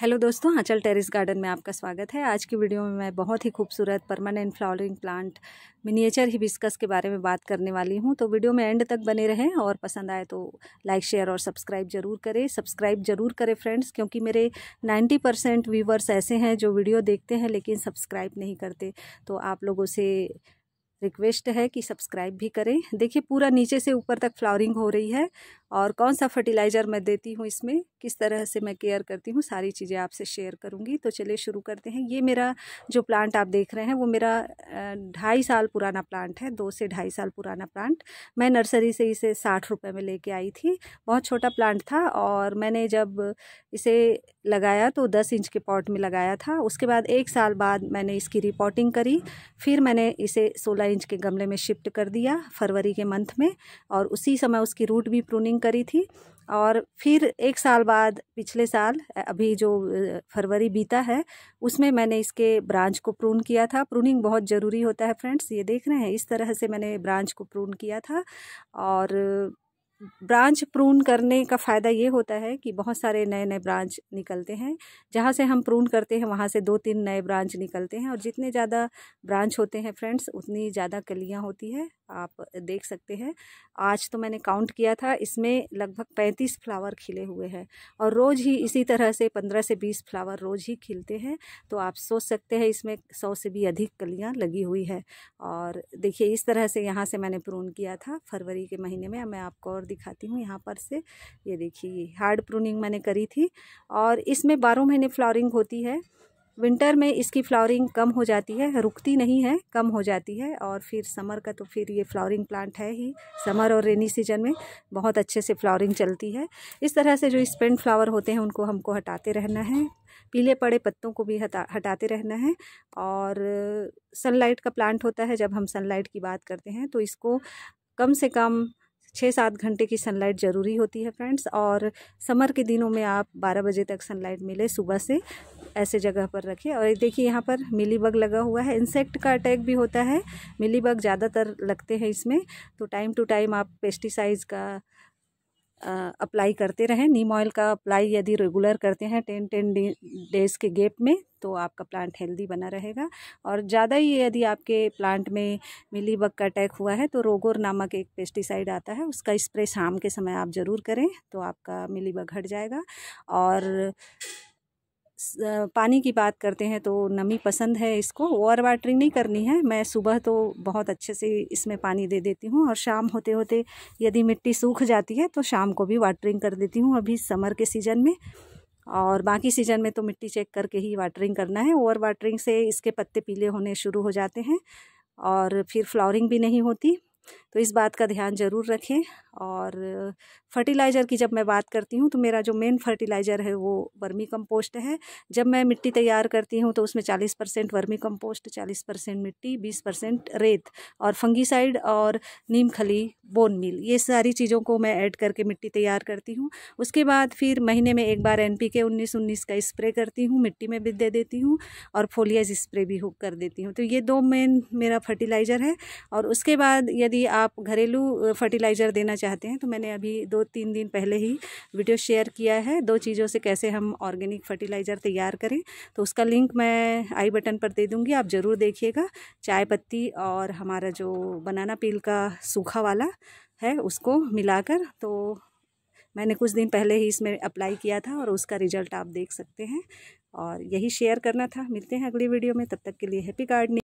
hello दोस्तों आंचल terrace garden में आपका स्वागत है आज की वीडियो में मैं बहुत ही खूबसूरत permanent flowering plant miniature hibiscus के बारे में बात करने वाली हूं तो वीडियो में एंड तक बने रहें और पसंद आए तो लाइक शेयर और सब्सक्राइब जरूर करें सब्सक्राइब जरूर करें फ्रेंड्स क्योंकि मेरे नाइन्टी परसेंट व्यूवर्स ऐसे हैं जो वीडियो देखते हैं लेकिन सब्सक्राइब नहीं करते तो आप लोगों से रिक्वेस्ट है कि सब्सक्राइब भी करें देखिए पूरा नीचे से ऊपर तक फ्लावरिंग हो रही है और कौन सा फर्टिलाइज़र मैं देती हूँ इसमें किस तरह से मैं केयर करती हूँ सारी चीज़ें आपसे शेयर करूँगी तो चलिए शुरू करते हैं ये मेरा जो प्लांट आप देख रहे हैं वो मेरा ढाई साल पुराना प्लांट है दो से ढाई साल पुराना प्लांट मैं नर्सरी से इसे साठ रुपये में लेके आई थी बहुत छोटा प्लांट था और मैंने जब इसे लगाया तो दस इंच के पॉट में लगाया था उसके बाद एक साल बाद मैंने इसकी रिपोर्टिंग करी फिर मैंने इसे सोलह इंच के गमले में शिफ्ट कर दिया फरवरी के मंथ में और उसी समय उसकी रूट भी प्रूनिंग करी थी और फिर एक साल बाद पिछले साल अभी जो फरवरी बीता है उसमें मैंने इसके ब्रांच को प्रून किया था प्रूनिंग बहुत ज़रूरी होता है फ्रेंड्स ये देख रहे हैं इस तरह से मैंने ब्रांच को प्रून किया था और ब्रांच प्रून करने का फ़ायदा ये होता है कि बहुत सारे नए नए ब्रांच निकलते हैं जहाँ से हम प्रून करते हैं वहाँ से दो तीन नए ब्रांच निकलते हैं और जितने ज़्यादा ब्रांच होते हैं फ्रेंड्स उतनी ज़्यादा कलियाँ होती है आप देख सकते हैं आज तो मैंने काउंट किया था इसमें लगभग पैंतीस फ्लावर खिले हुए हैं और रोज़ ही इसी तरह से पंद्रह से बीस फ्लावर रोज़ ही खिलते हैं तो आप सोच सकते हैं इसमें सौ से भी अधिक कलियाँ लगी हुई है और देखिए इस तरह से यहाँ से मैंने प्रून किया था फरवरी के महीने में मैं आपको और दिखाती हूँ यहाँ पर से ये देखिए हार्ड प्रूनिंग मैंने करी थी और इसमें बारह महीने फ्लावरिंग होती है विंटर में इसकी फ्लावरिंग कम हो जाती है रुकती नहीं है कम हो जाती है और फिर समर का तो फिर ये फ्लावरिंग प्लांट है ही समर और रेनी सीजन में बहुत अच्छे से फ्लावरिंग चलती है इस तरह से जो स्पेंड फ्लावर होते हैं उनको हमको हटाते रहना है पीले पड़े पत्तों को भी हटा हटाते रहना है और सनलाइट का प्लांट होता है जब हम सनलाइट की बात करते हैं तो इसको कम से कम छः सात घंटे की सनलाइट ज़रूरी होती है फ्रेंड्स और समर के दिनों में आप बारह बजे तक सनलाइट मिले सुबह से ऐसे जगह पर रखिए और देखिए यहाँ पर मिली बग लगा हुआ है इंसेक्ट का अटैक भी होता है मिली बग ज़्यादातर लगते हैं इसमें तो टाइम टू टाइम आप पेस्टिसाइड्स का अप्लाई करते रहें नीम ऑयल का अप्लाई यदि रेगुलर करते हैं टेन टेन डेज़ के गेप में तो आपका प्लांट हेल्दी बना रहेगा और ज़्यादा ही यदि आपके प्लांट में मिली बग का अटैक हुआ है तो रोगोर नामक एक पेस्टिसाइड आता है उसका स्प्रे शाम के समय आप ज़रूर करें तो आपका मिली बग हट जाएगा और पानी की बात करते हैं तो नमी पसंद है इसको ओवर वाटरिंग नहीं करनी है मैं सुबह तो बहुत अच्छे से इसमें पानी दे देती हूँ और शाम होते होते यदि मिट्टी सूख जाती है तो शाम को भी वाटरिंग कर देती हूँ अभी समर के सीज़न में और बाकी सीज़न में तो मिट्टी चेक करके ही वाटरिंग करना है ओवर वाटरिंग से इसके पत्ते पीले होने शुरू हो जाते हैं और फिर फ्लावरिंग भी नहीं होती तो इस बात का ध्यान ज़रूर रखें और फर्टिलाइज़र की जब मैं बात करती हूँ तो मेरा जो मेन फर्टिलाइज़र है वो वर्मी कंपोस्ट है जब मैं मिट्टी तैयार करती हूँ तो उसमें चालीस परसेंट वर्मी कंपोस्ट चालीस परसेंट मिट्टी बीस परसेंट रेत और फंगीसाइड और नीम खली बोन मिल ये सारी चीज़ों को मैं ऐड करके मिट्टी तैयार करती हूँ उसके बाद फिर महीने में एक बार एन पी के उन्नीस उन्नीस का स्प्रे करती हूँ मिट्टी में भी दे देती हूँ और फोलियज स्प्रे भी कर देती हूँ तो ये दो मेन मेरा फर्टिलाइज़र है और उसके बाद यदि यदि आप घरेलू फर्टिलाइज़र देना चाहते हैं तो मैंने अभी दो तीन दिन पहले ही वीडियो शेयर किया है दो चीज़ों से कैसे हम ऑर्गेनिक फर्टिलाइज़र तैयार करें तो उसका लिंक मैं आई बटन पर दे दूँगी आप ज़रूर देखिएगा चाय पत्ती और हमारा जो बनाना पील का सूखा वाला है उसको मिलाकर तो मैंने कुछ दिन पहले ही इसमें अप्लाई किया था और उसका रिजल्ट आप देख सकते हैं और यही शेयर करना था मिलते हैं अगली वीडियो में तब तक के लिए हैप्पी गार्डनिंग